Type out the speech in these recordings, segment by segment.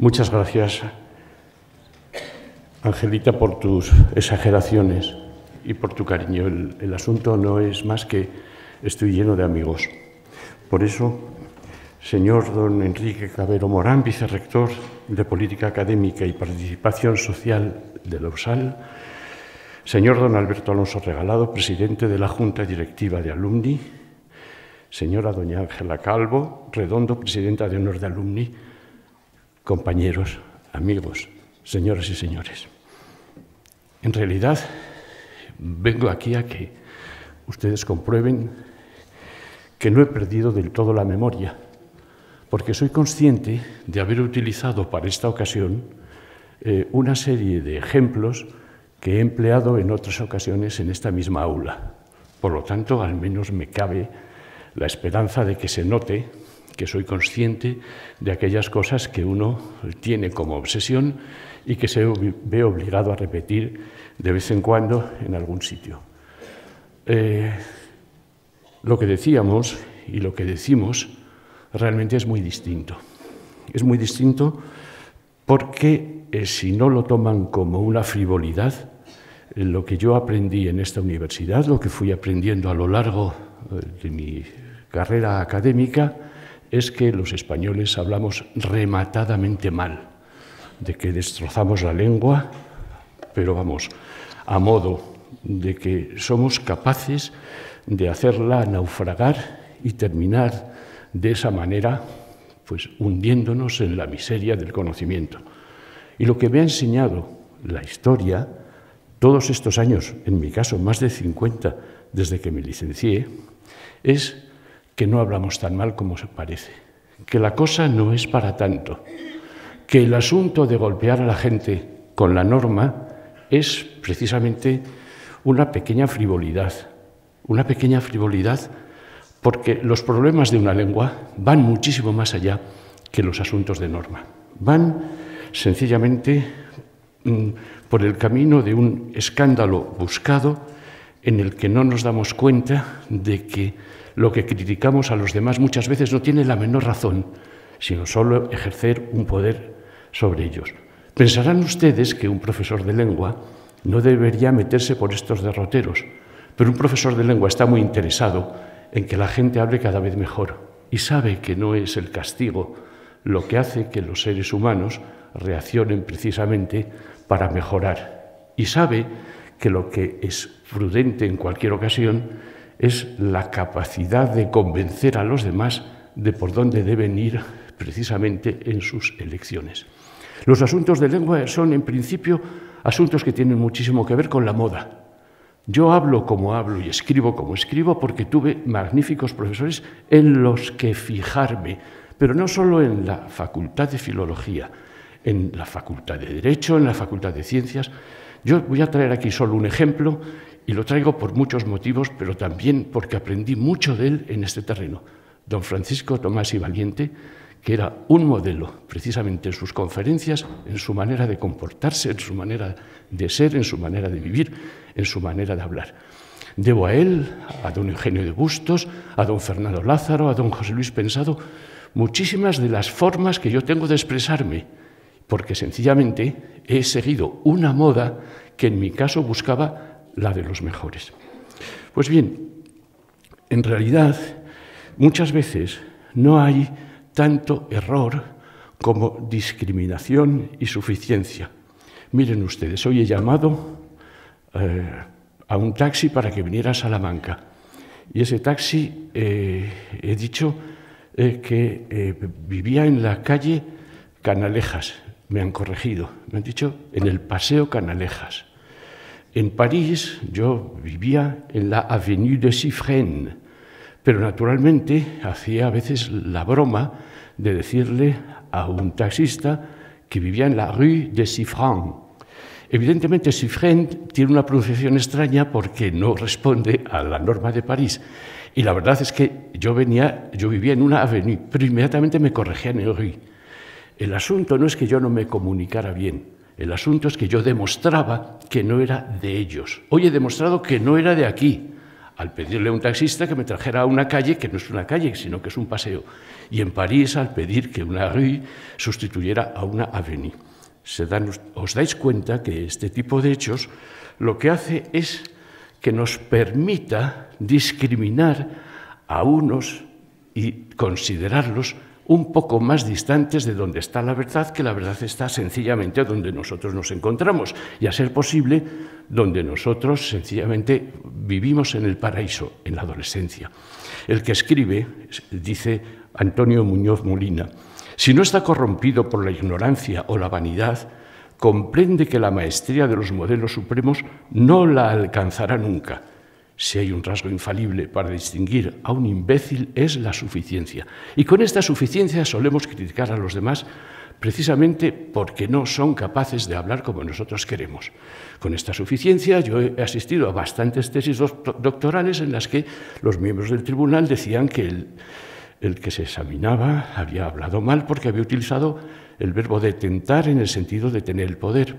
Muchas gracias, Angelita, por tus exageraciones y por tu cariño. El, asunto no es más que estoy lleno de amigos. Por eso, señor don Enrique Cabero Morán, vicerrector de Política Académica y Participación Social de la USAL, señor don Alberto Alonso Regalado, presidente de la Junta Directiva de Alumni, señora doña Ángela Calvo, redondo, presidenta de Honor de Alumni, compañeros, amigos, señoras y señores. En realidad, vengo aquí a que ustedes comprueben que no he perdido del todo la memoria, porque soy consciente de haber utilizado para esta ocasión eh, una serie de ejemplos que he empleado en otras ocasiones en esta misma aula. Por lo tanto, al menos me cabe la esperanza de que se note que soy consciente de aquellas cosas que uno tiene como obsesión y que se ve obligado a repetir de vez en cuando en algún sitio. Eh, lo que decíamos y lo que decimos realmente es muy distinto. Es muy distinto porque eh, si no lo toman como una frivolidad, eh, lo que yo aprendí en esta universidad, lo que fui aprendiendo a lo largo de mi carrera académica, es que los españoles hablamos rematadamente mal, de que destrozamos la lengua, pero vamos, a modo de que somos capaces de hacerla naufragar y terminar de esa manera, pues hundiéndonos en la miseria del conocimiento. Y lo que me ha enseñado la historia, todos estos años, en mi caso más de 50 desde que me licencié, es que no hablamos tan mal como se parece, que la cosa no es para tanto, que el asunto de golpear a la gente con la norma es precisamente una pequeña frivolidad, una pequeña frivolidad porque los problemas de una lengua van muchísimo más allá que los asuntos de norma. Van sencillamente mm, por el camino de un escándalo buscado en el que no nos damos cuenta de que lo que criticamos a los demás muchas veces no tiene la menor razón, sino solo ejercer un poder sobre ellos. Pensarán ustedes que un profesor de lengua no debería meterse por estos derroteros, pero un profesor de lengua está muy interesado en que la gente hable cada vez mejor y sabe que no es el castigo lo que hace que los seres humanos reaccionen precisamente para mejorar y sabe que lo que es prudente en cualquier ocasión es la capacidad de convencer a los demás de por dónde deben ir precisamente en sus elecciones. Los asuntos de lengua son, en principio, asuntos que tienen muchísimo que ver con la moda. Yo hablo como hablo y escribo como escribo porque tuve magníficos profesores en los que fijarme, pero no solo en la Facultad de Filología, en la Facultad de Derecho, en la Facultad de Ciencias. Yo voy a traer aquí solo un ejemplo y lo traigo por muchos motivos, pero también porque aprendí mucho de él en este terreno. Don Francisco Tomás y Valiente, que era un modelo precisamente en sus conferencias, en su manera de comportarse, en su manera de ser, en su manera de vivir, en su manera de hablar. Debo a él, a don Eugenio de Bustos, a don Fernando Lázaro, a don José Luis Pensado, muchísimas de las formas que yo tengo de expresarme, porque sencillamente he seguido una moda que en mi caso buscaba la de los mejores. Pues bien, en realidad muchas veces no hay tanto error como discriminación y suficiencia. Miren ustedes, hoy he llamado eh, a un taxi para que viniera a Salamanca y ese taxi eh, he dicho eh, que vivía en la calle Canalejas, me han corregido, me han dicho en el Paseo Canalejas. En París yo vivía en la Avenue de Suffren, pero naturalmente hacía a veces la broma de decirle a un taxista que vivía en la Rue de Suffren. Evidentemente Suffren tiene una pronunciación extraña porque no responde a la norma de París. Y la verdad es que yo, venía, yo vivía en una avenue, pero inmediatamente me corregían en Rue. El asunto no es que yo no me comunicara bien, el asunto es que yo demostraba que no era de ellos. Hoy he demostrado que no era de aquí, al pedirle a un taxista que me trajera a una calle que no es una calle, sino que es un paseo. Y en París, al pedir que una rue sustituyera a una avenue. os dais cuenta que este tipo de hechos lo que hace es que nos permita discriminar a unos y considerarlos un poco más distantes de donde está la verdad, que la verdad está sencillamente donde nosotros nos encontramos y, a ser posible, donde nosotros sencillamente vivimos en el paraíso, en la adolescencia. El que escribe, dice Antonio Muñoz Molina, si no está corrompido por la ignorancia o la vanidad, comprende que la maestría de los modelos supremos no la alcanzará nunca si hay un rasgo infalible para distinguir a un imbécil es la suficiencia. Y con esta suficiencia solemos criticar a los demás precisamente porque no son capaces de hablar como nosotros queremos. Con esta suficiencia yo he asistido a bastantes tesis doctorales en las que los miembros del tribunal decían que el, que se examinaba había hablado mal porque había utilizado el verbo detentar en el sentido de tener el poder.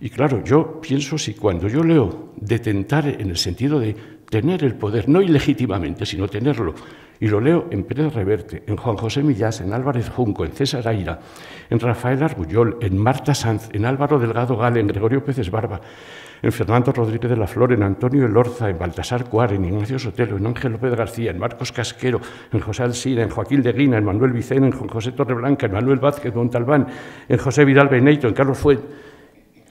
Y claro, yo pienso si cuando yo leo detentar en el sentido de tener el poder, no ilegítimamente, sino tenerlo, y lo leo en Pérez Reverte, en Juan José Millás, en Álvarez Junco, en César Aira, en Rafael Argullol, en Marta Sanz, en Álvaro Delgado Gale, en Gregorio Peces Barba, en Fernando Rodríguez de la Flor, en Antonio Elorza, en Baltasar Cuar, en Ignacio Sotelo, en Ángel López García, en Marcos Casquero, en José Alcina, en Joaquín de Guina, en Manuel Vicente, en Juan José Torreblanca, en Manuel Vázquez Montalbán, en José Vidal Beneito, en Carlos Fuentes,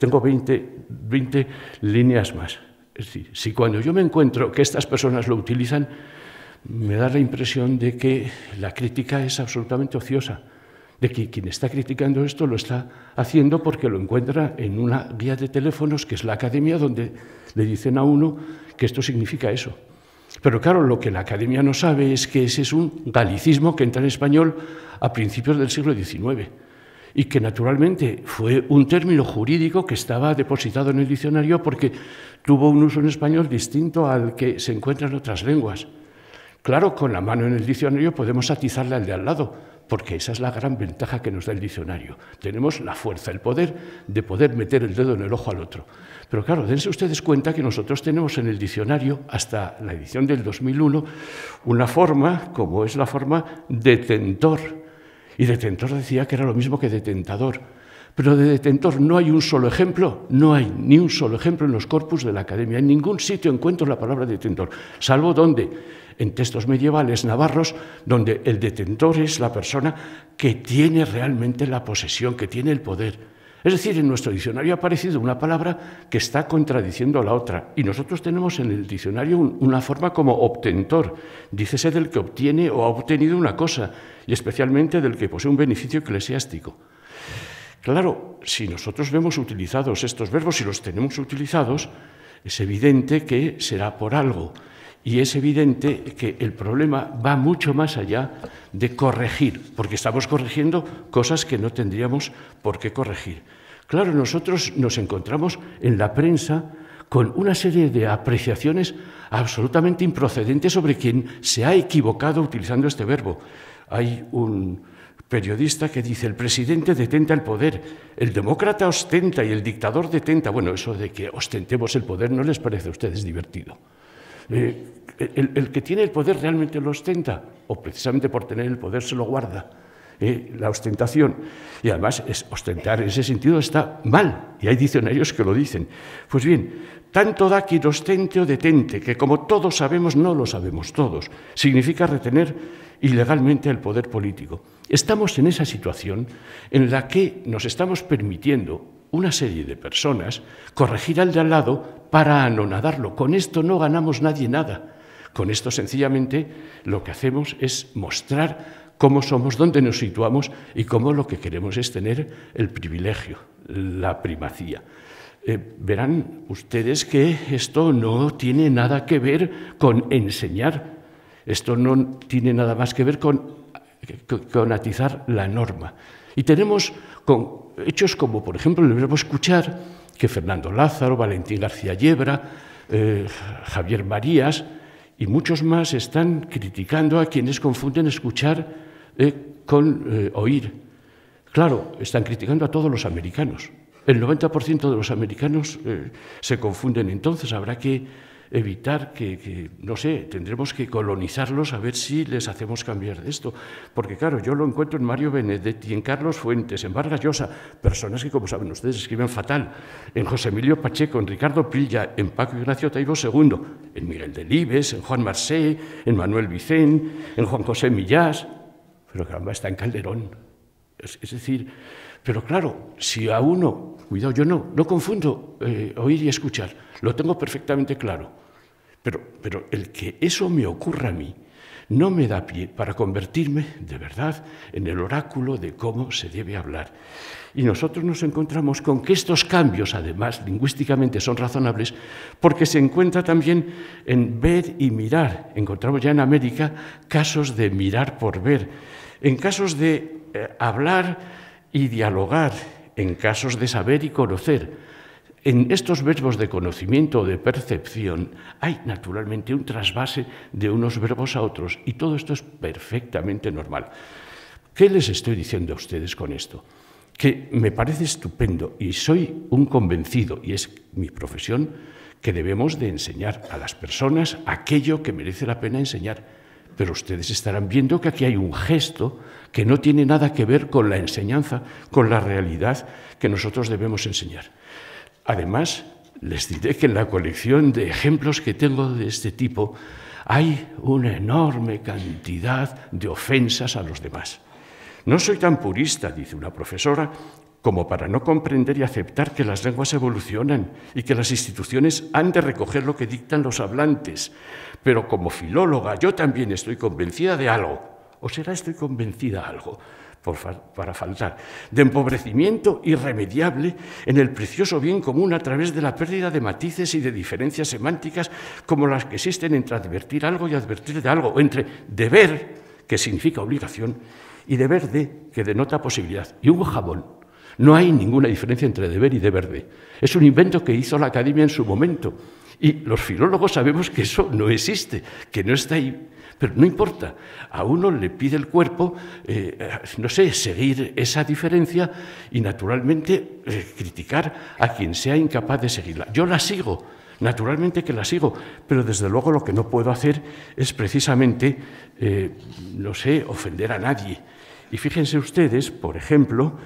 tengo 20, líneas más. Es decir, si cuando yo me encuentro que estas personas lo utilizan, me da la impresión de que la crítica es absolutamente ociosa, de que quien está criticando esto lo está haciendo porque lo encuentra en una guía de teléfonos, que es la academia, donde le dicen a uno que esto significa eso. Pero claro, lo que la academia no sabe es que ese es un galicismo que entra en español a principios del siglo XIX y que naturalmente fue un término jurídico que estaba depositado en el diccionario porque tuvo un uso en español distinto al que se encuentra en otras lenguas. Claro, con la mano en el diccionario podemos atizarle al de al lado, porque esa es la gran ventaja que nos da el diccionario. Tenemos la fuerza, el poder de poder meter el dedo en el ojo al otro. Pero claro, dense ustedes cuenta que nosotros tenemos en el diccionario, hasta la edición del 2001, una forma, como es la forma detentor y detentor decía que era lo mismo que detentador. Pero de detentor no hay un solo ejemplo, no hay ni un solo ejemplo en los corpus de la academia. En ningún sitio encuentro la palabra detentor, salvo donde, en textos medievales navarros, donde el detentor es la persona que tiene realmente la posesión, que tiene el poder. Es decir, en nuestro diccionario ha aparecido una palabra que está contradiciendo a la otra y nosotros tenemos en el diccionario una forma como obtentor, dícese del que obtiene o ha obtenido una cosa y especialmente del que posee un beneficio eclesiástico. Claro, si nosotros vemos utilizados estos verbos, y los tenemos utilizados, es evidente que será por algo. Y es evidente que el problema va mucho más allá de corregir, porque estamos corrigiendo cosas que no tendríamos por qué corregir. Claro, nosotros nos encontramos en la prensa con una serie de apreciaciones absolutamente improcedentes sobre quien se ha equivocado utilizando este verbo. Hay un periodista que dice, el presidente detenta el poder, el demócrata ostenta y el dictador detenta. Bueno, eso de que ostentemos el poder no les parece a ustedes divertido. Eh, el, que tiene el poder realmente lo ostenta, o precisamente por tener el poder se lo guarda. Eh, la ostentación. Y además, ostentar en ese sentido está mal, y hay diccionarios que lo dicen. Pues bien, tanto da quien ostente o detente, que como todos sabemos, no lo sabemos todos, significa retener ilegalmente el poder político. Estamos en esa situación en la que nos estamos permitiendo, una serie de personas, corregir al de al lado para anonadarlo. Con esto no ganamos nadie nada. Con esto sencillamente lo que hacemos es mostrar cómo somos, dónde nos situamos y cómo lo que queremos es tener el privilegio, la primacía. Eh, verán ustedes que esto no tiene nada que ver con enseñar, esto no tiene nada más que ver con, con atizar la norma. Y tenemos con hechos como, por ejemplo, el verbo escuchar, que Fernando Lázaro, Valentín García Yebra, eh, Javier Marías y muchos más están criticando a quienes confunden escuchar eh, con eh, oír. Claro, están criticando a todos los americanos. El 90% de los americanos se confunden entonces. Habrá que evitar que, no sé, tendremos que colonizarlos a ver si les hacemos cambiar de esto. Porque claro, yo lo encuentro en Mario Benedetti, en Carlos Fuentes, en Vargas Llosa, personas que como saben ustedes escriben fatal, en José Emilio Pacheco, en Ricardo Prilla, en Paco Ignacio Taibo II, en Miguel Delibes, en Juan Marsé, en Manuel Vicén, en Juan José Millás, pero caramba, está en Calderón. es, decir, pero claro, si a uno, cuidado, yo no, no confundo eh, oír y escuchar, lo tengo perfectamente claro. Pero, el que eso me ocurra a mí no me da pie para convertirme de verdad en el oráculo de cómo se debe hablar. Y nosotros nos encontramos con que estos cambios, además, lingüísticamente son razonables, porque se encuentra también en ver y mirar. Encontramos ya en América casos de mirar por ver, en casos de eh, hablar y dialogar, en casos de saber y conocer en estos verbos de conocimiento o de percepción hay naturalmente un trasvase de unos verbos a otros y todo esto es perfectamente normal. ¿Qué les estoy diciendo a ustedes con esto? Que me parece estupendo y soy un convencido, y es mi profesión, que debemos de enseñar a las personas aquello que merece la pena enseñar. Pero ustedes estarán viendo que aquí hay un gesto que no tiene nada que ver con la enseñanza, con la realidad que nosotros debemos enseñar. Además, les diré que en la colección de ejemplos que tengo de este tipo hay una enorme cantidad de ofensas a los demás. No soy tan purista, dice una profesora, como para no comprender y aceptar que las lenguas evolucionan y que las instituciones han de recoger lo que dictan los hablantes. Pero como filóloga yo también estoy convencida de algo, o será estoy convencida de algo, para faltar, de empobrecimiento irremediable en el precioso bien común a través de la pérdida de matices y de diferencias semánticas como las que existen entre advertir algo y advertir de algo, entre deber, que significa obligación, y deber de, que denota posibilidad, y un jabón. No hay ninguna diferencia entre deber y deber de. Es un invento que hizo la academia en su momento. Y los filólogos sabemos que eso no existe, que no está ahí pero no importa, a uno le pide el cuerpo, eh, no sé, seguir esa diferencia y naturalmente eh, criticar a quien sea incapaz de seguirla. Yo la sigo, naturalmente que la sigo, pero desde luego lo que no puedo hacer es precisamente, eh, no sé, ofender a nadie. Y fíjense ustedes, por ejemplo,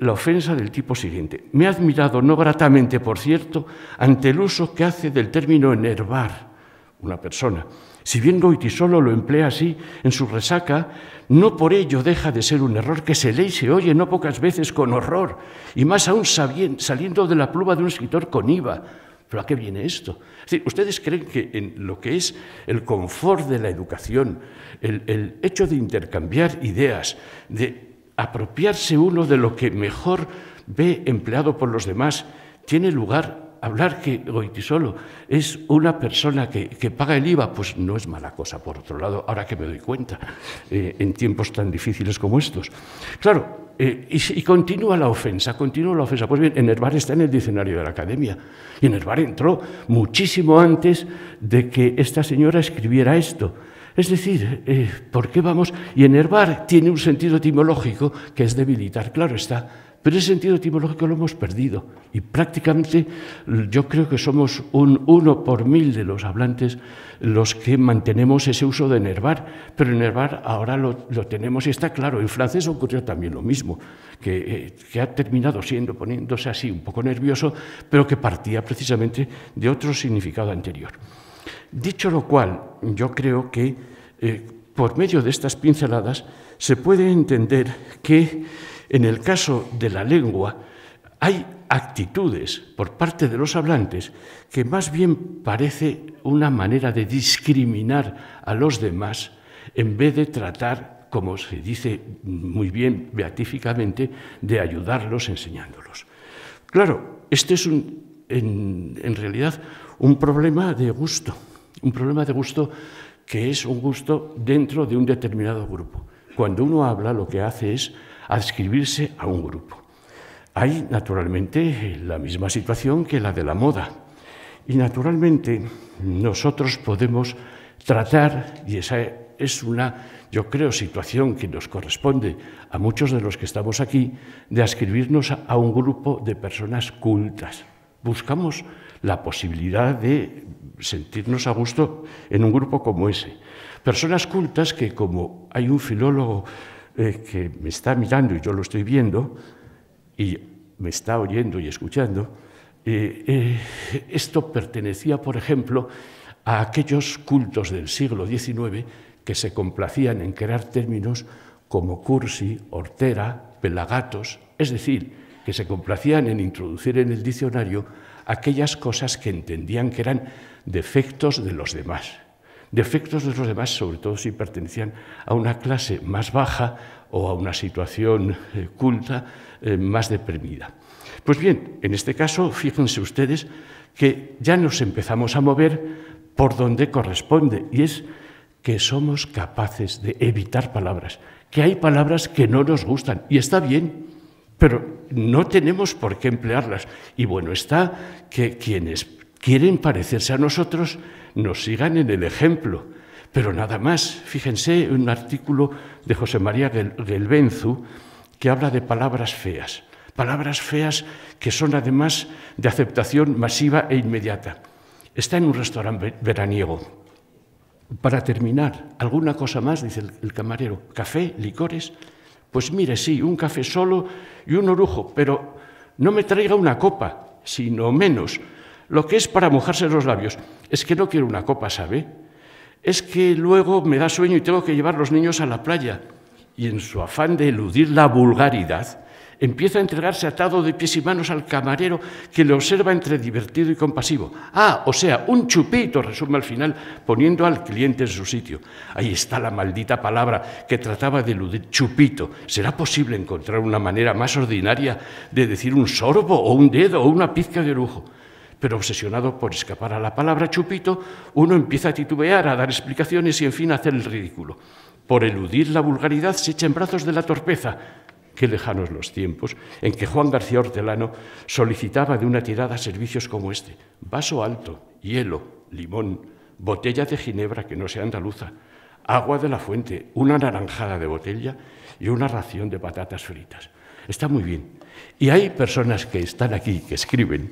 la ofensa del tipo siguiente. Me ha admirado, no gratamente, por cierto, ante el uso que hace del término enervar una persona si bien Goiti solo lo emplea así en su resaca, no por ello deja de ser un error que se lee y se oye no pocas veces con horror, y más aún saliendo de la pluma de un escritor con IVA. ¿Pero a qué viene esto? ¿ustedes creen que en lo que es el confort de la educación, el, el hecho de intercambiar ideas, de apropiarse uno de lo que mejor ve empleado por los demás, tiene lugar hablar que Goitisolo es una persona que, paga el IVA, pues no es mala cosa, por otro lado, ahora que me doy cuenta, eh, en tiempos tan difíciles como estos. Claro, eh, y, continúa la ofensa, continúa la ofensa. Pues bien, Enervar está en el diccionario de la Academia, y Enervar entró muchísimo antes de que esta señora escribiera esto. Es decir, eh, ¿por qué vamos? Y enervar tiene un sentido etimológico que es debilitar, claro está, pero ese sentido etimológico lo hemos perdido y prácticamente yo creo que somos un uno por mil de los hablantes los que mantenemos ese uso de nervar, pero enervar ahora lo, tenemos y está claro. En francés ocurrió también lo mismo, eh, que, ha terminado siendo poniéndose así un poco nervioso, pero que partía precisamente de otro significado anterior. Dicho lo cual, yo creo que eh, por medio de estas pinceladas se puede entender que en el caso de la lengua, hay actitudes por parte de los hablantes que más bien parece una manera de discriminar a los demás en vez de tratar, como se dice muy bien beatíficamente, de ayudarlos enseñándolos. Claro, este es en realidad un problema de gusto, un problema de gusto que es un gusto dentro de un determinado grupo. Cuando uno habla lo que hace es adscribirse a un grupo. Hay, naturalmente, la misma situación que la de la moda. Y, naturalmente, nosotros podemos tratar, y esa es una, yo creo, situación que nos corresponde a muchos de los que estamos aquí, de adscribirnos a un grupo de personas cultas. Buscamos la posibilidad de sentirnos a gusto en un grupo como ese. Personas cultas que, como hay un filólogo que me está mirando y yo lo estoy viendo, y me está oyendo y escuchando, eh, eh, esto pertenecía, por ejemplo, a aquellos cultos del siglo XIX que se complacían en crear términos como cursi, hortera, pelagatos, es decir, que se complacían en introducir en el diccionario aquellas cosas que entendían que eran defectos de los demás defectos de los demás, sobre todo si pertenecían a una clase más baja o a una situación eh, culta eh, más deprimida. Pues bien, en este caso, fíjense ustedes que ya nos empezamos a mover por donde corresponde, y es que somos capaces de evitar palabras, que hay palabras que no nos gustan, y está bien, pero no tenemos por qué emplearlas. Y bueno, está que quienes quieren parecerse a nosotros, nos sigan en el ejemplo. Pero nada más, fíjense un artículo de José María Gelbenzu que habla de palabras feas, palabras feas que son además de aceptación masiva e inmediata. Está en un restaurante veraniego. Para terminar, ¿alguna cosa más? Dice el camarero. ¿Café? ¿Licores? Pues mire, sí, un café solo y un orujo, pero no me traiga una copa, sino menos. Lo que es para mojarse los labios. Es que no quiero una copa, ¿sabe? Es que luego me da sueño y tengo que llevar los niños a la playa. Y en su afán de eludir la vulgaridad, empieza a entregarse atado de pies y manos al camarero que le observa entre divertido y compasivo. Ah, o sea, un chupito, resume al final, poniendo al cliente en su sitio. Ahí está la maldita palabra que trataba de eludir chupito. ¿Será posible encontrar una manera más ordinaria de decir un sorbo o un dedo o una pizca de lujo? pero obsesionado por escapar a la palabra chupito, uno empieza a titubear, a dar explicaciones y, en fin, a hacer el ridículo. Por eludir la vulgaridad se echa en brazos de la torpeza. Qué lejanos los tiempos en que Juan García Hortelano solicitaba de una tirada servicios como este. Vaso alto, hielo, limón, botella de ginebra que no sea andaluza, agua de la fuente, una naranjada de botella y una ración de patatas fritas. Está muy bien. Y hay personas que están aquí, que escriben,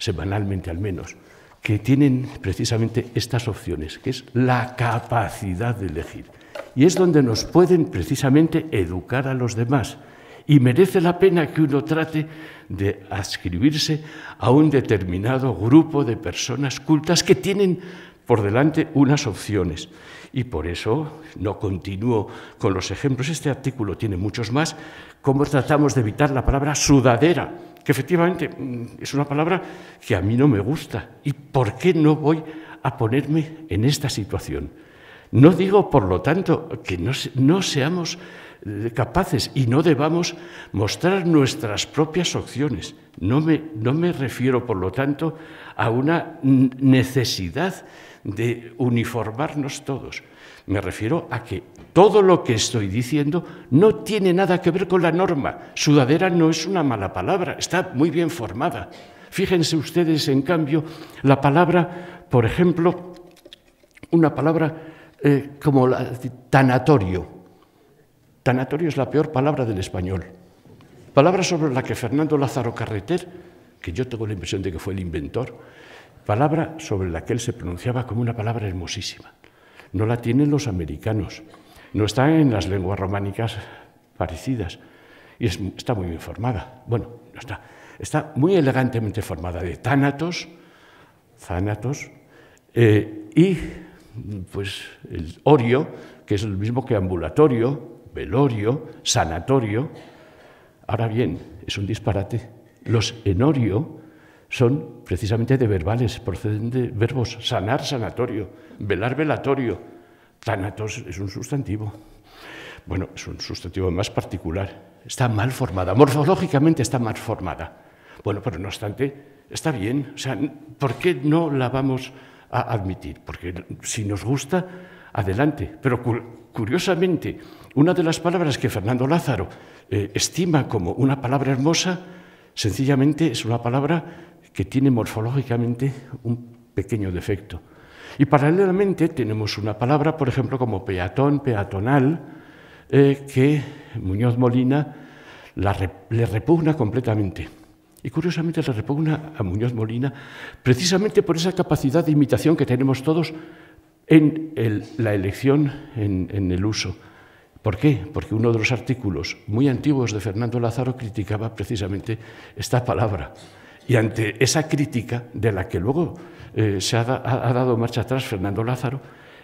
semanalmente al menos, que tienen precisamente estas opciones, que es la capacidad de elegir. Y es donde nos pueden precisamente educar a los demás. Y merece la pena que uno trate de adscribirse a un determinado grupo de personas cultas que tienen por delante unas opciones. Y por eso no continúo con los ejemplos. Este artículo tiene muchos más. ¿Cómo tratamos de evitar la palabra sudadera? que efectivamente mm, es una palabra que a mí no me gusta. ¿Y por qué no voy a ponerme en esta situación? No digo, por lo tanto, que no, seamos eh, capaces y no debamos mostrar nuestras propias opciones. No me, no me refiero, por lo tanto, a una necesidad de uniformarnos todos. Me refiero a que todo lo que estoy diciendo no tiene nada que ver con la norma. Sudadera no es una mala palabra, está muy bien formada. Fíjense ustedes, en cambio, la palabra, por ejemplo, una palabra eh, como la, tanatorio. Tanatorio es la peor palabra del español. Palabra sobre la que Fernando Lázaro Carreter, que yo tengo la impresión de que fue el inventor, palabra sobre la que él se pronunciaba como una palabra hermosísima. No la tienen los americanos no está en las lenguas románicas parecidas. Y está muy bien formada. Bueno, no está. Está muy elegantemente formada de tánatos, zánatos, eh, y pues el orio, que es el mismo que ambulatorio, velorio, sanatorio. Ahora bien, es un disparate. Los enorio son precisamente de verbales, proceden de verbos sanar, sanatorio, velar, velatorio, Tánatos es un sustantivo. Bueno, es un sustantivo más particular. Está mal formada, morfológicamente está mal formada. Bueno, pero no obstante, está bien. O sea, ¿por qué no la vamos a admitir? Porque si nos gusta, adelante. Pero curiosamente, una de las palabras que Fernando Lázaro eh, estima como una palabra hermosa, sencillamente es una palabra que tiene morfológicamente un pequeño defecto. Y paralelamente tenemos una palabra, por ejemplo, como peatón, peatonal, eh, que Muñoz Molina le repugna completamente. Y curiosamente le repugna a Muñoz Molina precisamente por esa capacidad de imitación que tenemos todos en la elección, en, en el uso. ¿Por qué? Porque uno de los artículos muy antiguos de Fernando Lázaro criticaba precisamente esta palabra. Y ante esa crítica de la que luego eh, se ha, dado marcha atrás Fernando Lázaro,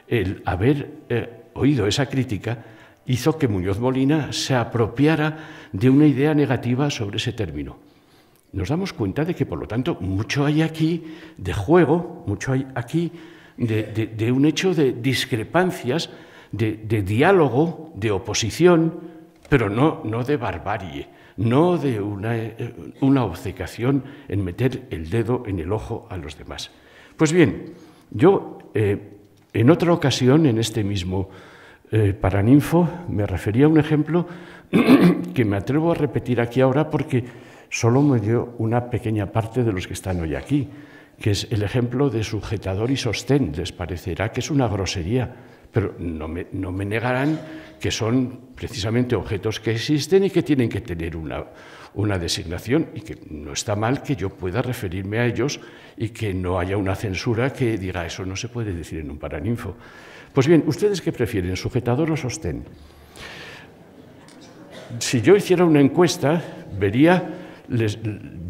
el haber eh, oído esa crítica hizo que Muñoz Molina se apropiara de una idea negativa sobre ese término. Nos damos cuenta de que, por lo tanto, mucho hay aquí de juego, mucho hay aquí de, un hecho de discrepancias, de, diálogo, de oposición, pero no de barbarie no de eh, una, obcecación en meter el dedo en el ojo a los demás. Pues bien, yo eh, en otra ocasión, en este mismo eh, Paraninfo, me refería a un ejemplo que me atrevo a repetir aquí ahora porque solo me dio una pequeña parte de los que están hoy aquí, que es el ejemplo de sujetador y sostén. Les parecerá que es una grosería, pero no me, negarán que son precisamente objetos que existen y que tienen que tener una, designación y que no está mal que yo pueda referirme a ellos y que no haya una censura que diga eso no se puede decir en un paraninfo. Pues bien, ¿ustedes qué prefieren, sujetador o sostén? Si yo hiciera una encuesta, vería,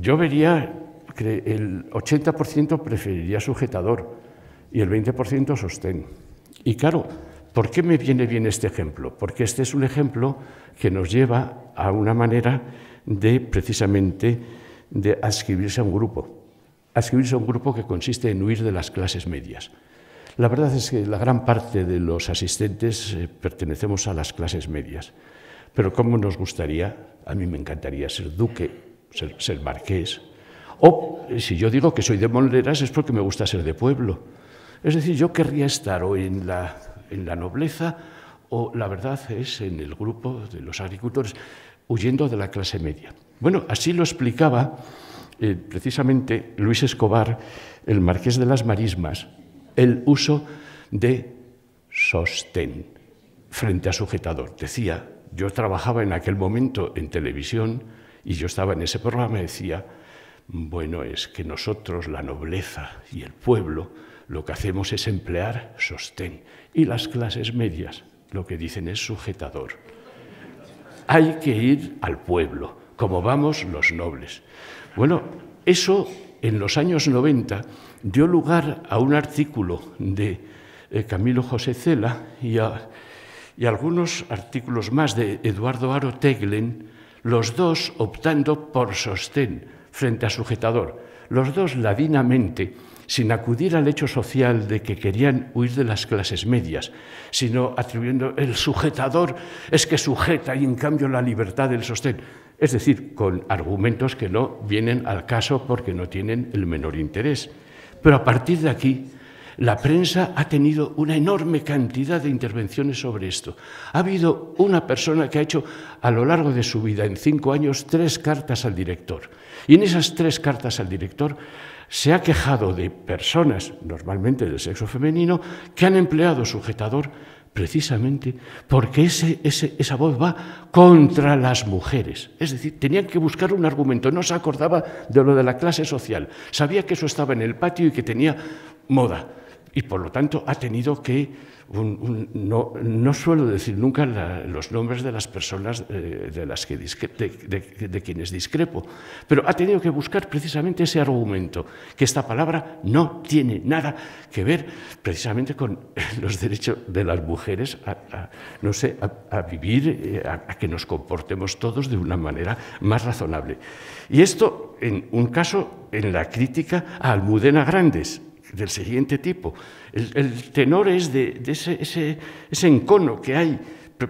yo vería que el 80% preferiría sujetador y el 20% sostén. Y claro, ¿por qué me viene bien este ejemplo? Porque este es un ejemplo que nos lleva a una manera de precisamente de adscribirse a un grupo, adscribirse a un grupo que consiste en huir de las clases medias. La verdad es que la gran parte de los asistentes eh, pertenecemos a las clases medias, pero ¿cómo nos gustaría? A mí me encantaría ser duque, ser, marqués. O si yo digo que soy de Molderas es porque me gusta ser de pueblo es decir, yo querría estar o en la, nobleza o la verdad es en el grupo de los agricultores, huyendo de la clase media. Bueno, así lo explicaba eh, precisamente Luis Escobar, el marqués de las Marismas, el uso de sostén frente a sujetador. Decía, yo trabajaba en aquel momento en televisión y yo estaba en ese programa y decía, bueno, es que nosotros, la nobleza y el pueblo, lo que hacemos es emplear sostén y las clases medias lo que dicen es sujetador. Hay que ir al pueblo, como vamos los nobles. Bueno, eso en los años 90 dio lugar a un artículo de eh, Camilo José Cela y, a, algunos artículos más de Eduardo Aro Teglen, los dos optando por sostén frente a sujetador, los dos ladinamente sin acudir al hecho social de que querían huir de las clases medias, sino atribuyendo el sujetador es que sujeta y en cambio la libertad del sostén. Es decir, con argumentos que no vienen al caso porque no tienen el menor interés. Pero a partir de aquí, la prensa ha tenido una enorme cantidad de intervenciones sobre esto. Ha habido una persona que ha hecho a lo largo de su vida, en cinco años, tres cartas al director. Y en esas tres cartas al director se ha quejado de personas, normalmente del sexo femenino, que han empleado sujetador precisamente porque esa voz va contra las mujeres. Es decir, tenían que buscar un argumento. No se acordaba de lo de la clase social. Sabía que eso estaba en el patio y que tenía moda. Y por lo tanto ha tenido que no, suelo decir nunca los nombres de las personas eh, de, las que de, quienes discrepo, pero ha tenido que buscar precisamente ese argumento, que esta palabra no tiene nada que ver precisamente con los derechos de las mujeres a, no sé, a, vivir, eh, a, a que nos comportemos todos de una manera más razonable. Y esto en un caso en la crítica a Almudena Grandes, del siguiente tipo. El, tenor es de, ese, encono que hay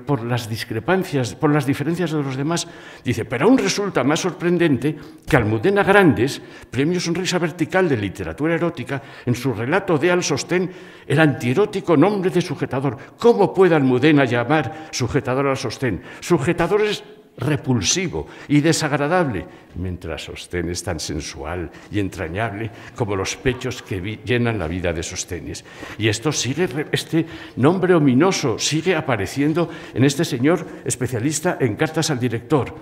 por las discrepancias, por las diferencias de los demás, dice, pero aún resulta más sorprendente que Almudena Grandes, premio Sonrisa Vertical de Literatura Erótica, en su relato de Al Sostén, el antierótico nombre de sujetador. ¿Cómo puede Almudena llamar sujetador al sostén? Sujetadores repulsivo y desagradable, mientras es tan sensual y entrañable como los pechos que llenan la vida de Sostenes. Y esto sigue, este nombre ominoso sigue apareciendo en este señor especialista en cartas al director.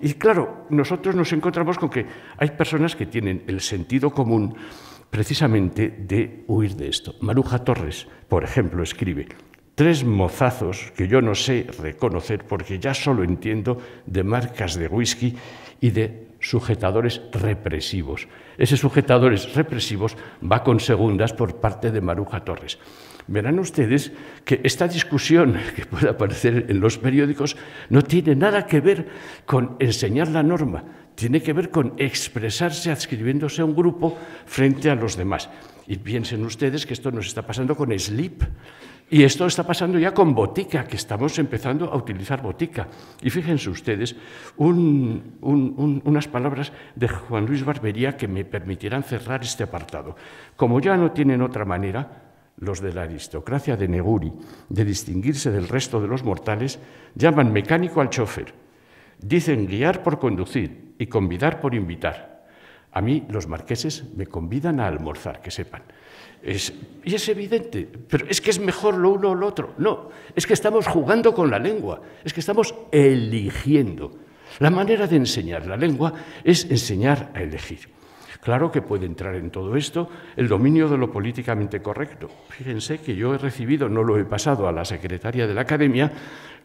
Y claro, nosotros nos encontramos con que hay personas que tienen el sentido común precisamente de huir de esto. Maruja Torres, por ejemplo, escribe, tres mozazos que yo no sé reconocer porque ya solo entiendo de marcas de whisky y de sujetadores represivos. Ese sujetadores represivos va con segundas por parte de Maruja Torres. Verán ustedes que esta discusión que puede aparecer en los periódicos no tiene nada que ver con enseñar la norma, tiene que ver con expresarse adscribiéndose a un grupo frente a los demás. Y piensen ustedes que esto nos está pasando con Sleep, y esto está pasando ya con botica, que estamos empezando a utilizar botica. Y fíjense ustedes, unas palabras de Juan Luis Barbería que me permitirán cerrar este apartado. Como ya no tienen otra manera, los de la aristocracia de Neguri, de distinguirse del resto de los mortales, llaman mecánico al chofer. Dicen guiar por conducir y convidar por invitar. A mí los marqueses me convidan a almorzar, que sepan. y es evidente, pero es que es mejor lo uno o lo otro. No, es que estamos jugando con la lengua, es que estamos eligiendo. La manera de enseñar la lengua es enseñar a elegir. Claro que puede entrar en todo esto el dominio de lo políticamente correcto. Fíjense que yo he recibido, no lo he pasado a la secretaria de la Academia,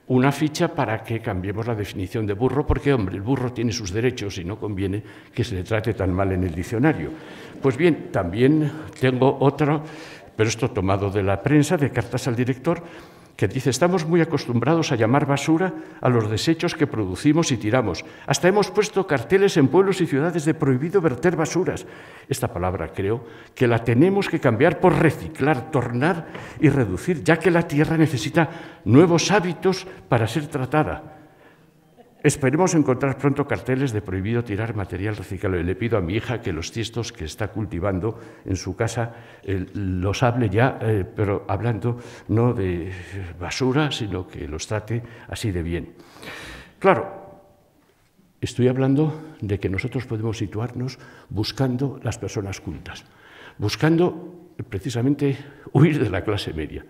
una ficha para que cambiemos la definición de burro, porque, hombre, el burro tiene sus derechos y no conviene que se le trate tan mal en el diccionario. Pues bien, también tengo otro, pero esto tomado de la prensa, de cartas al director, que dice, estamos muy acostumbrados a llamar basura a los desechos que producimos y tiramos. Hasta hemos puesto carteles en pueblos y ciudades de prohibido verter basuras. Esta palabra creo que la tenemos que cambiar por reciclar, tornar y reducir, ya que la tierra necesita nuevos hábitos para ser tratada Esperemos encontrar pronto carteles de prohibido tirar material reciclable. Le pido a mi hija que los tiestos que está cultivando en su casa eh, los hable ya, eh, pero hablando no de basura, sino que los trate así de bien. Claro, Estoy hablando de que nosotros podemos situarnos buscando las personas cultas, buscando eh, precisamente huir de la clase media,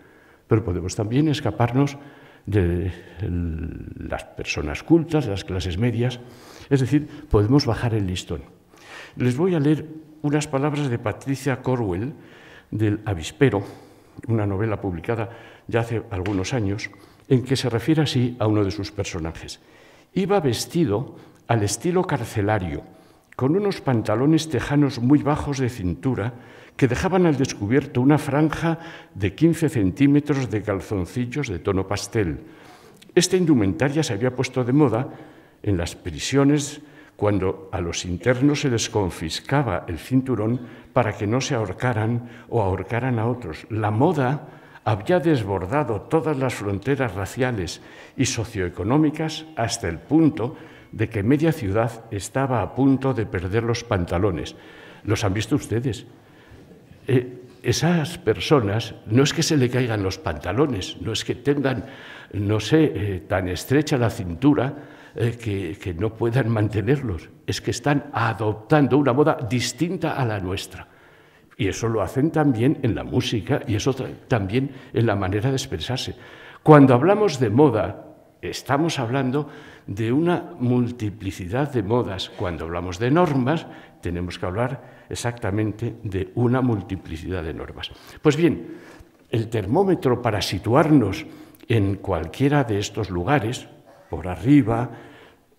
pero podemos también escaparnos de las personas cultas, de las clases medias. Es decir, podemos bajar el listón. Les voy a leer unas palabras de Patricia Corwell del Avispero, una novela publicada ya hace algunos años, en que se refiere así a uno de sus personajes. Iba vestido al estilo carcelario, con unos pantalones tejanos muy bajos de cintura que dejaban al descubierto una franja de 15 centímetros de calzoncillos de tono pastel. Esta indumentaria se había puesto de moda en las prisiones cuando a los internos se les confiscaba el cinturón para que no se ahorcaran o ahorcaran a otros. La moda había desbordado todas las fronteras raciales y socioeconómicas hasta el punto de que media ciudad estaba a punto de perder los pantalones. Los han visto ustedes, eh, esas personas no es que se le caigan los pantalones, no es que tengan, no sé, eh, tan estrecha la cintura eh, que, que no puedan mantenerlos, es que están adoptando una moda distinta a la nuestra. Y eso lo hacen también en la música y eso también en la manera de expresarse. Cuando hablamos de moda, estamos hablando de una multiplicidad de modas. Cuando hablamos de normas, tenemos que hablar exactamente de una multiplicidad de normas. Pues bien, el termómetro para situarnos en cualquiera de estos lugares, por arriba,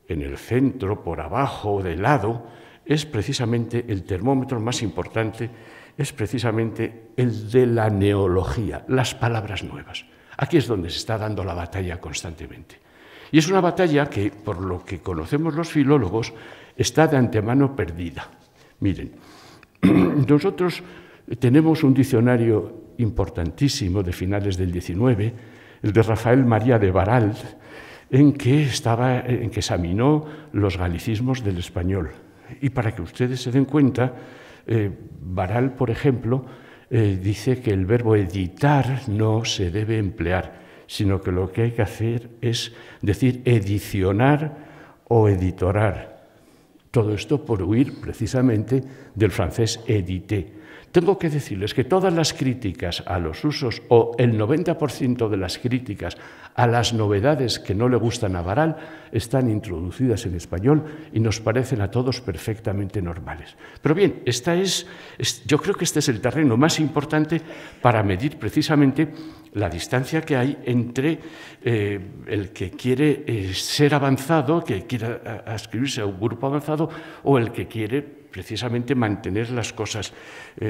en el centro, por abajo, o de lado, es precisamente el termómetro más importante, es precisamente el de la neología, las palabras nuevas. Aquí es donde se está dando la batalla constantemente. Y es una batalla que, por lo que conocemos los filólogos, está de antemano perdida. Miren, nosotros tenemos un diccionario importantísimo de finales del XIX, el de Rafael María de Baral, en que, estaba, en que examinó los galicismos del español. Y para que ustedes se den cuenta, Varal, eh, por ejemplo, eh, dice que el verbo editar no se debe emplear sino que lo que hay que hacer es decir edicionar o editorar. Todo esto por huir precisamente del francés edité. Tengo que decirles que todas las críticas a los usos o el 90% de las críticas a las novedades que no le gustan a Baral están introducidas en español y nos parecen a todos perfectamente normales. Pero bien, esta es yo creo que este es el terreno más importante para medir precisamente la distancia que hay entre eh, el que quiere eh, ser avanzado, que quiere eh, adscribirse a un grupo avanzado, o el que quiere precisamente mantener las cosas.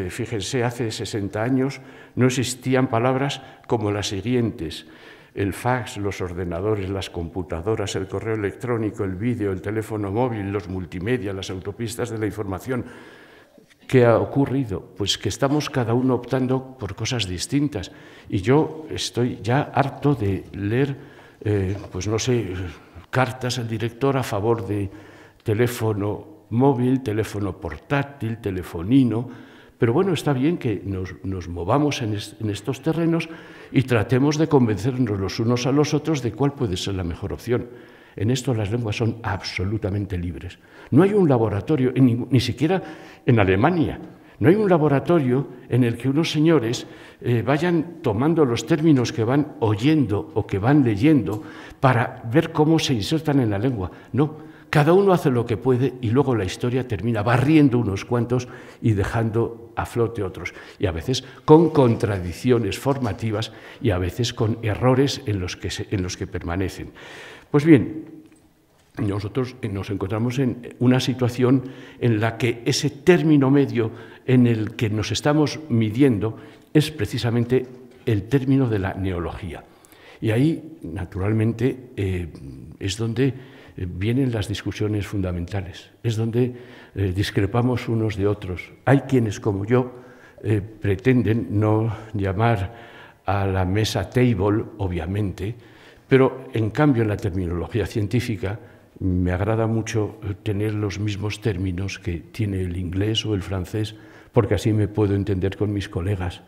fíjense, hace 60 años no existían palabras como las siguientes. El fax, los ordenadores, las computadoras, el correo electrónico, el vídeo, el teléfono móvil, los multimedia, las autopistas de la información, ¿Qué ha ocurrido? Pues que estamos cada uno optando por cosas distintas. Y yo estoy ya harto de leer, eh, pues no sé, cartas al director a favor de teléfono móvil, teléfono portátil, telefonino. Pero bueno, está bien que nos, movamos en estos terrenos y tratemos de convencernos los unos a los otros de cuál puede ser la mejor opción. En esto las lenguas son absolutamente libres. No hay un laboratorio, ni, siquiera en Alemania, no hay un laboratorio en el que unos señores eh, vayan tomando los términos que van oyendo o que van leyendo para ver cómo se insertan en la lengua. No, cada uno hace lo que puede y luego la historia termina barriendo unos cuantos y dejando a flote otros. Y a veces con contradicciones formativas y a veces con errores en los que permanecen. Pues bien, nosotros eh, nos encontramos en una situación en la que ese término medio en el que nos estamos midiendo es precisamente el término de la neología. Y ahí, naturalmente, eh, es donde eh, vienen las discusiones fundamentales, es donde discrepamos unos de otros. Hay quienes, como yo, pretenden no llamar a la mesa table, obviamente, pero, en cambio, en la terminología científica me agrada mucho eh, tener los mismos términos que tiene el inglés o el francés, porque así me puedo entender con mis colegas.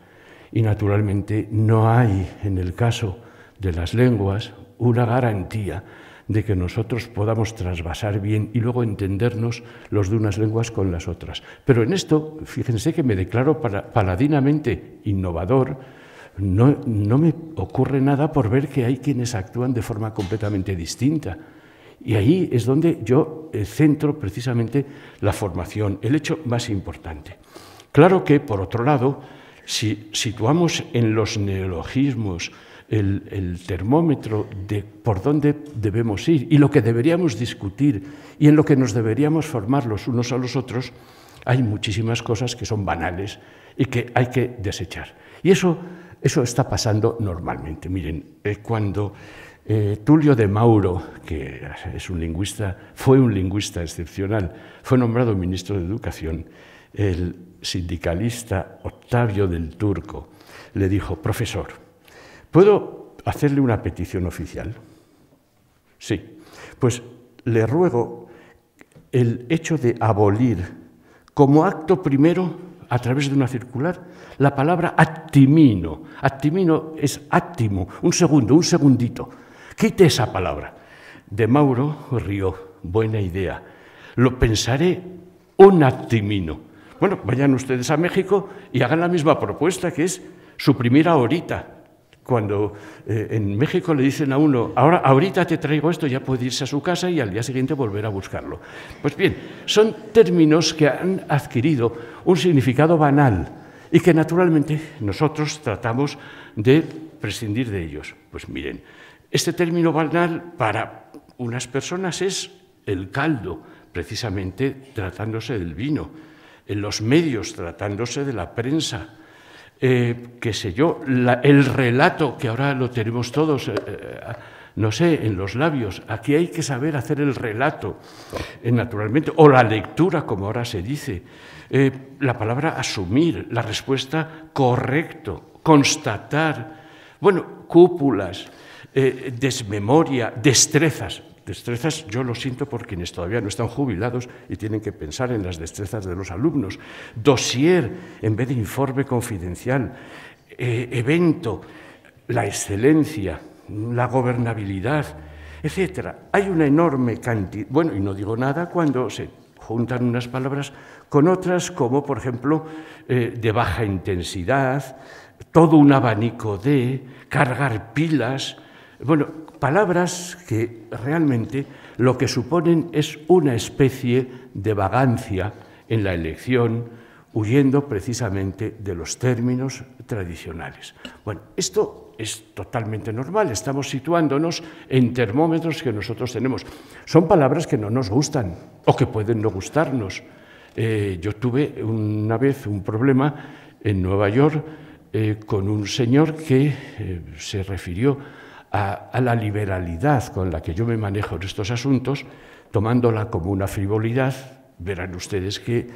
Y, naturalmente, no hay, en el caso de las lenguas, una garantía de que nosotros podamos trasvasar bien y luego entendernos los de unas lenguas con las otras. Pero en esto, fíjense que me declaro paladinamente innovador, no, me ocurre nada por ver que hay quienes actúan de forma completamente distinta. Y ahí es donde yo eh, centro precisamente la formación, el hecho más importante. Claro que, por otro lado, si situamos en los neologismos el, el, termómetro de por dónde debemos ir y lo que deberíamos discutir y en lo que nos deberíamos formar los unos a los otros, hay muchísimas cosas que son banales y que hay que desechar. Y eso eso está pasando normalmente. Miren, eh, cuando eh, Tulio de Mauro, que es un lingüista, fue un lingüista excepcional, fue nombrado ministro de Educación, el sindicalista Octavio del Turco le dijo, profesor, ¿puedo hacerle una petición oficial? Sí. Pues le ruego el hecho de abolir como acto primero a través de una circular la palabra actimino. Actimino es átimo, un segundo, un segundito. Quite esa palabra. De Mauro Río, buena idea. Lo pensaré un actimino. Bueno, vayan ustedes a México y hagan la misma propuesta que es suprimir ahorita cuando eh, en México le dicen a uno, ahora ahorita te traigo esto, ya puede irse a su casa y al día siguiente volver a buscarlo. Pues bien, son términos que han adquirido un significado banal y que naturalmente nosotros tratamos de prescindir de ellos. Pues miren, este término banal para unas personas es el caldo, precisamente tratándose del vino, en los medios tratándose de la prensa, eh, qué sé yo, el relato que ahora lo tenemos todos, eh, eh, no sé, en los labios. Aquí hay que saber hacer el relato, naturalmente, o la lectura, como ahora se dice. la palabra asumir, la respuesta correcto, constatar, bueno, cúpulas, desmemoria, destrezas destrezas yo lo siento por quienes todavía no están jubilados y tienen que pensar en las destrezas de los alumnos. Dosier, en vez de informe confidencial. Eh, evento. La excelencia. La gobernabilidad. etc. Hay una enorme cantidad. Bueno, y no digo nada cuando se juntan unas palabras con otras, como por ejemplo eh, de baja intensidad, todo un abanico de, cargar pilas, bueno, palabras que realmente lo que suponen es una especie de vagancia en la elección, huyendo precisamente de los términos tradicionales. Bueno, esto es totalmente normal, estamos situándonos en termómetros que nosotros tenemos. Son palabras que no nos gustan o que pueden no gustarnos. Eh, yo tuve una vez un problema en Nueva York eh, con un señor que eh, se refirió a, la liberalidad con la que yo me manejo en estos asuntos, tomándola como una frivolidad, verán ustedes que,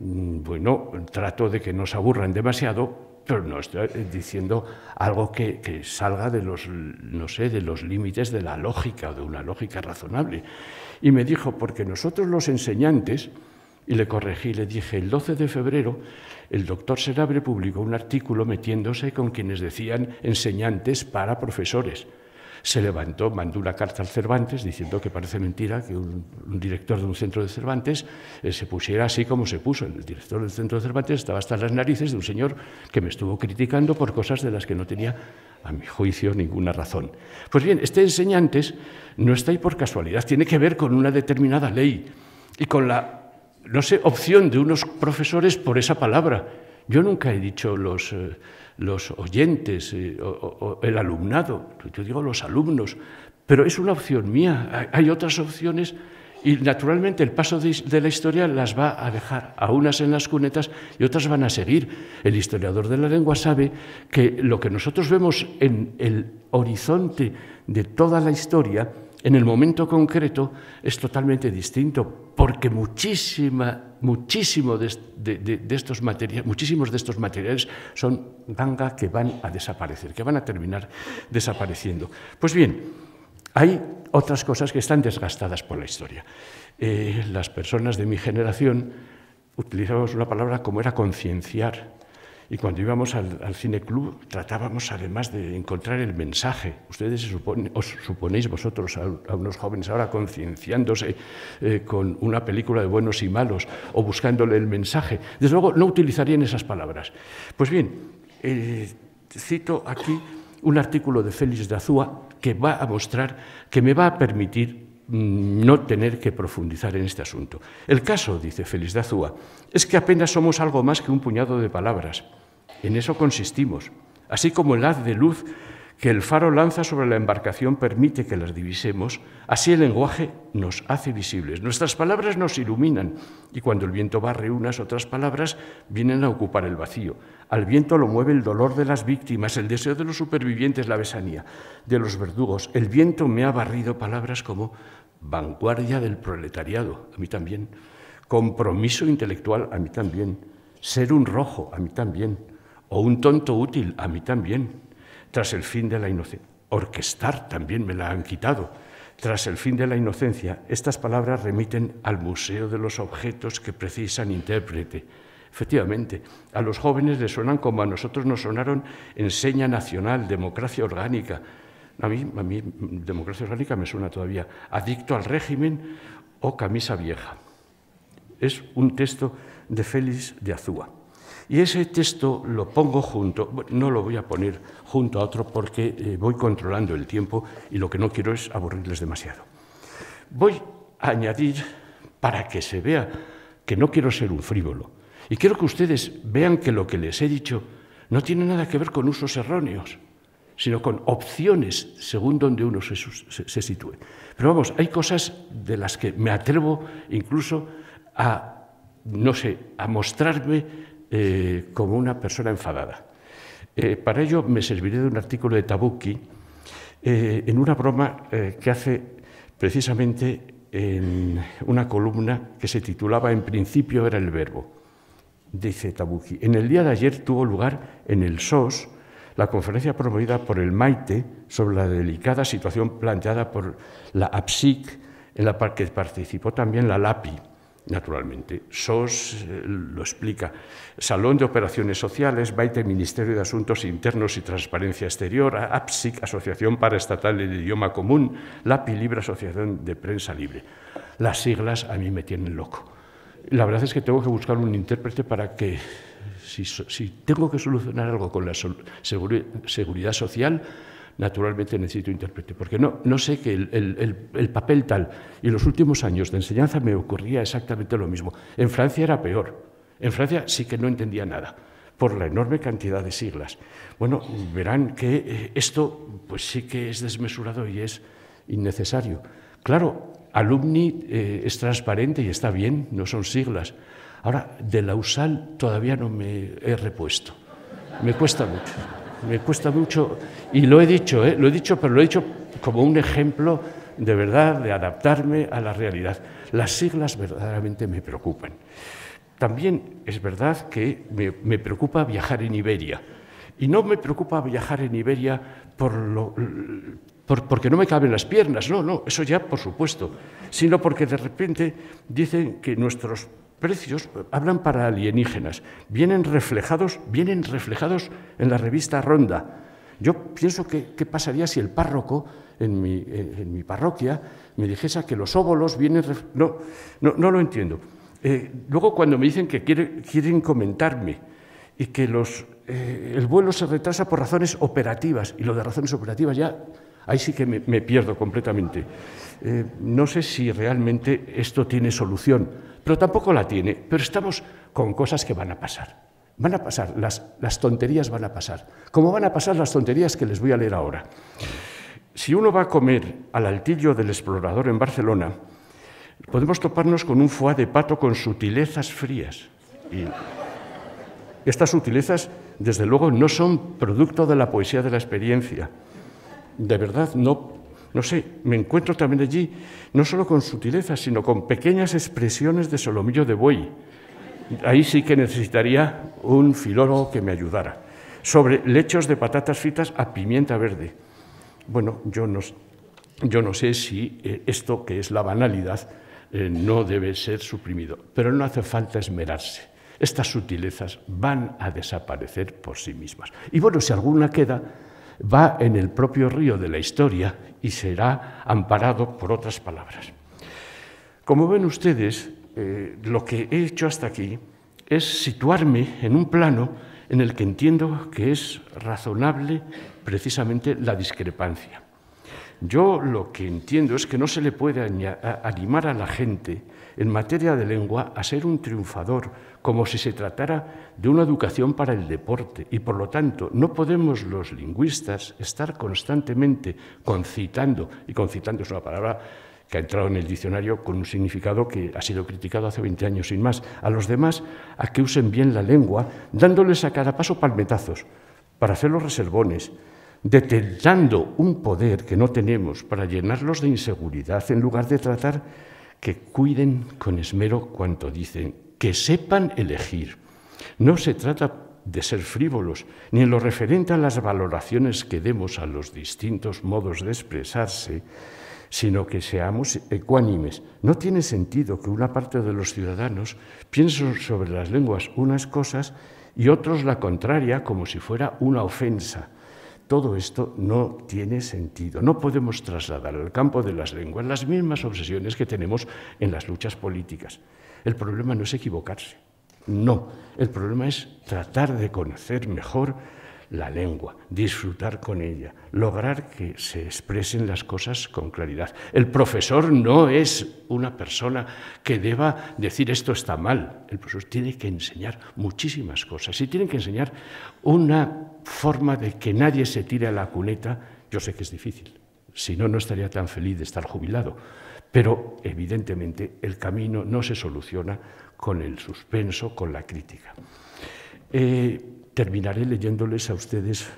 mm, bueno, trato de que no se aburran demasiado, pero no estoy eh, diciendo algo que, salga de los, no sé, de los límites de la lógica o de una lógica razonable. Y me dijo, porque nosotros los enseñantes, y le corregí, le dije, el 12 de febrero el doctor Serabre publicó un artículo metiéndose con quienes decían enseñantes para profesores se levantó, mandó una carta al Cervantes diciendo que parece mentira que un, director de un centro de Cervantes eh, se pusiera así como se puso. El director del centro de Cervantes estaba hasta las narices de un señor que me estuvo criticando por cosas de las que no tenía, a mi juicio, ninguna razón. Pues bien, este enseñantes no está ahí por casualidad, tiene que ver con una determinada ley y con la, no sé, opción de unos profesores por esa palabra. Yo nunca he dicho los... Eh, los oyentes, eh, el alumnado, yo digo los alumnos, pero es una opción mía, hay otras opciones y naturalmente el paso de, la historia las va a dejar a unas en las cunetas y otras van a seguir. El historiador de la lengua sabe que lo que nosotros vemos en el horizonte de toda la historia en el momento concreto es totalmente distinto, porque muchísimo de, estos materiales, muchísimos de estos materiales son ganga que van a desaparecer, que van a terminar desapareciendo. Pues bien, hay otras cosas que están desgastadas por la historia. Eh, las personas de mi generación utilizamos una palabra como era concienciar y cuando íbamos al, al cineclub tratábamos además de encontrar el mensaje. Ustedes os suponéis vosotros a, unos jóvenes ahora concienciándose eh, con una película de buenos y malos o buscándole el mensaje. Desde luego no utilizarían esas palabras. Pues bien, eh, cito aquí un artículo de Félix de Azúa que va a mostrar, que me va a permitir mm, no tener que profundizar en este asunto. El caso, dice Félix de Azúa, es que apenas somos algo más que un puñado de palabras. En eso consistimos, así como el haz de luz que el faro lanza sobre la embarcación permite que las divisemos, así el lenguaje nos hace visibles. Nuestras palabras nos iluminan y cuando el viento barre unas otras palabras, vienen a ocupar el vacío. Al viento lo mueve el dolor de las víctimas, el deseo de los supervivientes, la besanía de los verdugos. El viento me ha barrido palabras como vanguardia del proletariado, a mí también, compromiso intelectual, a mí también, ser un rojo, a mí también o un tonto útil, a mí también, tras el fin de la inocencia. Orquestar también me la han quitado. Tras el fin de la inocencia, estas palabras remiten al Museo de los Objetos que precisan intérprete. Efectivamente, a los jóvenes les suenan como a nosotros nos sonaron enseña nacional, democracia orgánica. A mí, democracia orgánica me suena todavía adicto al régimen o camisa vieja. Es un texto de Félix de Azúa. Y ese texto lo pongo junto, no lo voy a poner junto a otro porque eh, voy controlando el tiempo y lo que no quiero es aburrirles demasiado. Voy a añadir, para que se vea que no quiero ser un frívolo, y quiero que ustedes vean que lo que les he dicho no tiene nada que ver con usos erróneos, sino con opciones según donde uno se, se sitúe. Pero vamos, hay cosas de las que me atrevo incluso a, no sé, a mostrarme eh, como una persona enfadada. Eh, para ello me serviré de un artículo de Tabuki eh, en una broma que hace precisamente en una columna que se titulaba En principio era el verbo. Dice Tabuki, en el día de ayer tuvo lugar en el SOS la conferencia promovida por el Maite sobre la delicada situación planteada por la APSIC, en la que participó también la LAPI naturalmente. SOS eh, lo explica. Salón de Operaciones Sociales, BAITE, Ministerio de Asuntos Internos y Transparencia Exterior, APSIC, Asociación Paraestatal del Idioma Común, LAPI Libre, Asociación de Prensa Libre. Las siglas a mí me tienen loco. La verdad es que tengo que buscar un intérprete para que, si, tengo que solucionar algo con la seguridad social, naturalmente necesito intérprete, porque no, no sé que el, papel tal. Y los últimos años de enseñanza me ocurría exactamente lo mismo. En Francia era peor. En Francia sí que no entendía nada por la enorme cantidad de siglas. Bueno, verán que eh, esto pues sí que es desmesurado y es innecesario. Claro, alumni eh, es transparente y está bien, no son siglas. Ahora, de la USAL todavía no me he repuesto. Me cuesta mucho me cuesta mucho, y lo he dicho, ¿eh? lo he dicho, pero lo he dicho como un ejemplo de verdad, de adaptarme a la realidad. Las siglas verdaderamente me preocupan. También es verdad que me, preocupa viajar en Iberia. Y no me preocupa viajar en Iberia por lo, por, porque no me caben las piernas, no, no, eso ya por supuesto, sino porque de repente dicen que nuestros precios hablan para alienígenas, vienen reflejados, vienen reflejados en la revista Ronda. Yo pienso que qué pasaría si el párroco en mi, parroquia me dijese que los óvolos vienen... No, lo entiendo. Eh, luego cuando me dicen que quieren comentarme y que los, eh, el vuelo se retrasa por razones operativas, y lo de razones operativas ya, ahí sí que me, pierdo completamente. Eh, no sé si realmente esto tiene solución pero tampoco la tiene, pero estamos con cosas que van a pasar. Van a pasar, las, tonterías van a pasar. ¿Cómo van a pasar las tonterías que les voy a leer ahora. Si uno va a comer al altillo del explorador en Barcelona, podemos toparnos con un foie de pato con sutilezas frías. Y estas sutilezas, desde luego, no son producto de la poesía de la experiencia. De verdad, no no sé, me encuentro también allí, no solo con sutilezas, sino con pequeñas expresiones de solomillo de buey. Ahí sí que necesitaría un filólogo que me ayudara. Sobre lechos de patatas fritas a pimienta verde. Bueno, yo no, sé si eh, esto, que es la banalidad, eh, no debe ser suprimido, pero no hace falta esmerarse. Estas sutilezas van a desaparecer por sí mismas. Y bueno, si alguna queda, va en el propio río de la historia y será amparado por otras palabras. Como ven ustedes, eh, lo que he hecho hasta aquí es situarme en un plano en el que entiendo que es razonable precisamente la discrepancia. Yo lo que entiendo es que no se le puede animar a la gente en materia de lengua a ser un triunfador, como si se tratara de una educación para el deporte y por lo tanto no podemos los lingüistas estar constantemente concitando, y concitando es una palabra que ha entrado en el diccionario con un significado que ha sido criticado hace 20 años sin más, a los demás a que usen bien la lengua, dándoles a cada paso palmetazos para hacer los reservones, detentando un poder que no tenemos para llenarlos de inseguridad en lugar de tratar que cuiden con esmero cuanto dicen, que sepan elegir, no se trata de ser frívolos, ni en lo referente a las valoraciones que demos a los distintos modos de expresarse, sino que seamos ecuánimes. No tiene sentido que una parte de los ciudadanos piense sobre las lenguas unas cosas y otros la contraria como si fuera una ofensa. Todo esto no tiene sentido. No podemos trasladar al campo de las lenguas las mismas obsesiones que tenemos en las luchas políticas. El problema no es equivocarse. No, el problema es tratar de conocer mejor la lengua, disfrutar con ella, lograr que se expresen las cosas con claridad. El profesor no es una persona que deba decir esto está mal. El profesor tiene que enseñar muchísimas cosas Si tiene que enseñar una forma de que nadie se tire a la culeta. Yo sé que es difícil, si no, no estaría tan feliz de estar jubilado pero evidentemente el camino no se soluciona con el suspenso, con la crítica. Eh, terminaré leyéndoles a ustedes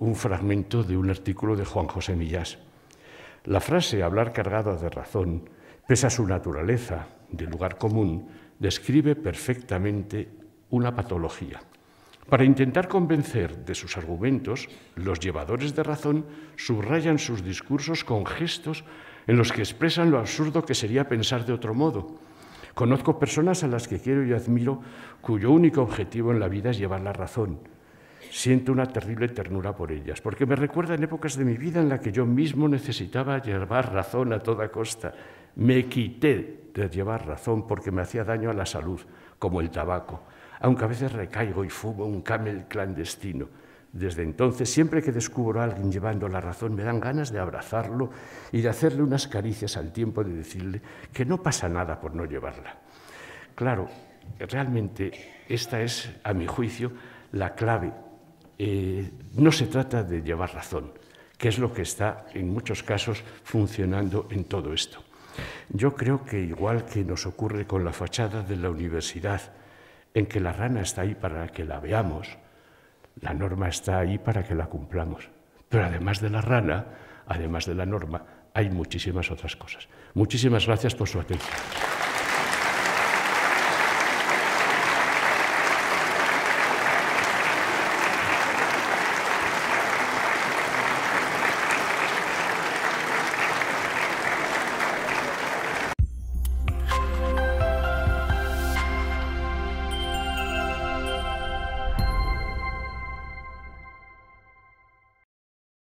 un fragmento de un artículo de Juan José Millás. La frase hablar cargada de razón, pese a su naturaleza de lugar común, describe perfectamente una patología. Para intentar convencer de sus argumentos, los llevadores de razón subrayan sus discursos con gestos en los que expresan lo absurdo que sería pensar de otro modo. Conozco personas a las que quiero y admiro cuyo único objetivo en la vida es llevar la razón. Siento una terrible ternura por ellas, porque me recuerdan épocas de mi vida en las que yo mismo necesitaba llevar razón a toda costa. Me quité de llevar razón porque me hacía daño a la salud, como el tabaco, aunque a veces recaigo y fumo un camel clandestino. Desde entonces, siempre que descubro a alguien llevando la razón, me dan ganas de abrazarlo y de hacerle unas caricias al tiempo de decirle que no pasa nada por no llevarla. Claro, realmente esta es, a mi juicio, la clave. Eh, no se trata de llevar razón, que es lo que está en muchos casos funcionando en todo esto. Yo creo que igual que nos ocurre con la fachada de la universidad, en que la rana está ahí para que la veamos, la norma está ahí para que la cumplamos. Pero además de la rana, además de la norma, hay muchísimas otras cosas. Muchísimas gracias por su atención.